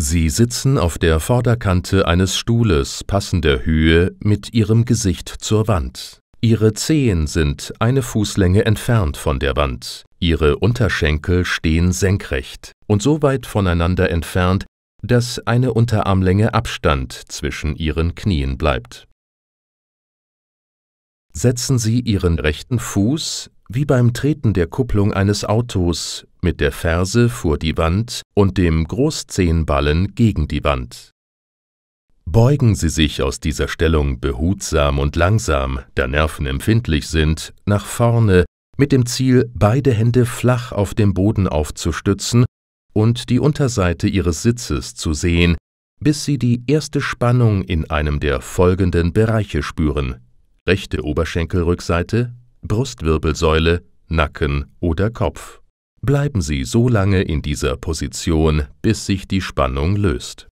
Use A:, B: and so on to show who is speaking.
A: Sie sitzen auf der Vorderkante eines Stuhles passender Höhe mit ihrem Gesicht zur Wand. Ihre Zehen sind eine Fußlänge entfernt von der Wand. Ihre Unterschenkel stehen senkrecht und so weit voneinander entfernt, dass eine Unterarmlänge Abstand zwischen ihren Knien bleibt. Setzen Sie Ihren rechten Fuß, wie beim Treten der Kupplung eines Autos, mit der Ferse vor die Wand und dem Großzehenballen gegen die Wand. Beugen Sie sich aus dieser Stellung behutsam und langsam, da Nerven empfindlich sind, nach vorne mit dem Ziel, beide Hände flach auf dem Boden aufzustützen und die Unterseite Ihres Sitzes zu sehen, bis Sie die erste Spannung in einem der folgenden Bereiche spüren. Rechte Oberschenkelrückseite, Brustwirbelsäule, Nacken oder Kopf. Bleiben Sie so lange in dieser Position, bis sich die Spannung löst